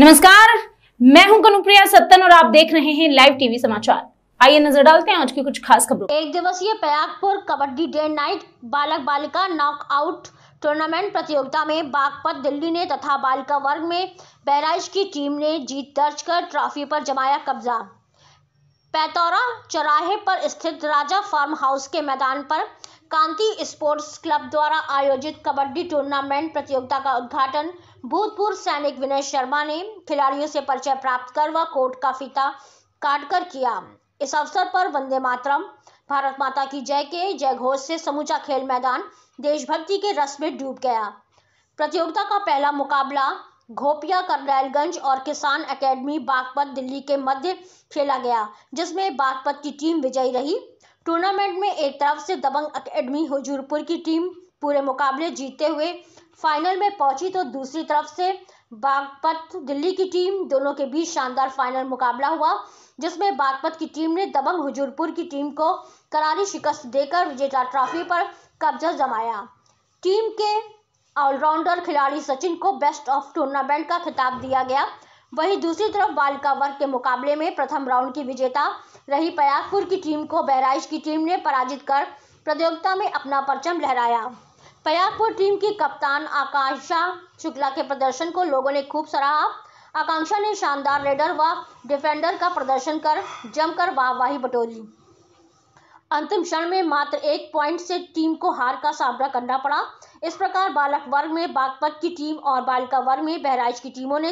नमस्कार मैं हूं कनुप्रिया सत्तन और आप देख रहे हैं लाइव टीवी समाचार आइए नजर डालते हैं आज की कुछ खास खबरों एक दिवसीय प्रयागपुर कबड्डी डे नाइट बालक बालिका नॉकआउट टूर्नामेंट प्रतियोगिता में बागपत दिल्ली ने तथा बालिका वर्ग में बहराइच की टीम ने जीत दर्ज कर ट्रॉफी पर जमाया कब्जा पैतौरा चौराहे पर स्थित राजा फार्म हाउस के मैदान पर कांति स्पोर्ट्स क्लब द्वारा आयोजित कबड्डी टूर्नामेंट प्रतियोगिता का उद्घाटन भूतपूर्व सैनिक विनय शर्मा ने खिलाड़ियों से परिचय प्राप्त कर व कोर्ट का फीता काटकर किया इस अवसर पर वंदे मातरम भारत माता की जय के जय घोष से समूचा खेल मैदान देशभक्ति के रस में डूब गया प्रतियोगिता का पहला मुकाबला घोपिया करनैलगंज और किसान एकेडमी बागपत दिल्ली के मध्य खेला गया जिसमें बागपत की टीम विजयी रही टूर्नामेंट में एक तरफ से दबंग एकेडमी हजूरपुर की टीम पूरे मुकाबले जीतते हुए फाइनल में पहुंची तो दूसरी तरफ से बागपत दिल्ली की टीम दोनों के बीच शानदार फाइनल मुकाबला हुआ जिसमें बागपत की टीम ने दबंग हुजूरपुर की टीम को करारी शिकस्त देकर विजेता ट्रॉफी पर कब्जा जमाया टीम के ऑलराउंडर खिलाड़ी सचिन को बेस्ट ऑफ टूर्नामेंट का खिताब दिया गया वहीं दूसरी तरफ बालिका वर्ग के मुकाबले में प्रथम राउंड की विजेता रही प्रयागपुर की टीम को बहराइच की टीम ने पराजित कर प्रतियोगिता में अपना परचम लहराया प्रयागपुर टीम की कप्तान आकांक्षा शुक्ला के प्रदर्शन को लोगों ने खूब सराहा आकांक्षा ने शानदार रेडर व डिफेंडर का प्रदर्शन कर जमकर वाहवाही बटोरी अंतिम क्षण में मात्र एक पॉइंट से टीम को हार का सामना करना पड़ा इस प्रकार बालक वर्ग में बागपत की टीम और बालिका वर्ग में बहराइच की टीमों ने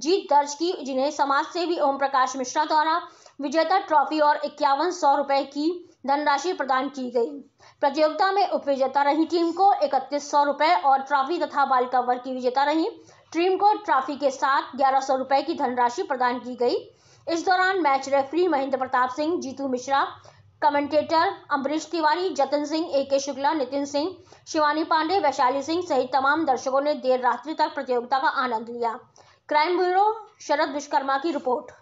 जीत दर्ज की जिन्हें समाज सेवी ओम प्रकाश मिश्रा द्वारा विजेता ट्रॉफी और इक्यावन सौ रुपए की धनराशि प्रदान की गई प्रतियोगिता में उप विजेता रही टीम को इकतीस सौ रुपए और ट्रॉफी तथा बालिका वर्ग की विजेता रही टीम को ट्रॉफी के साथ ग्यारह सौ रुपए की धनराशि प्रदान की गई इस दौरान match referee Mahendra Pratap Singh Jitu Mishra commentator Ambrish Tiwari Jatan Singh ए के शुक्ला नितिन सिंह शिवानी पांडे वैशाली सिंह सहित तमाम दर्शकों ने देर रात्रि तक प्रतियोगिता का आनंद लिया क्राइम ब्यूरो शरद विश्वकर्मा की रिपोर्ट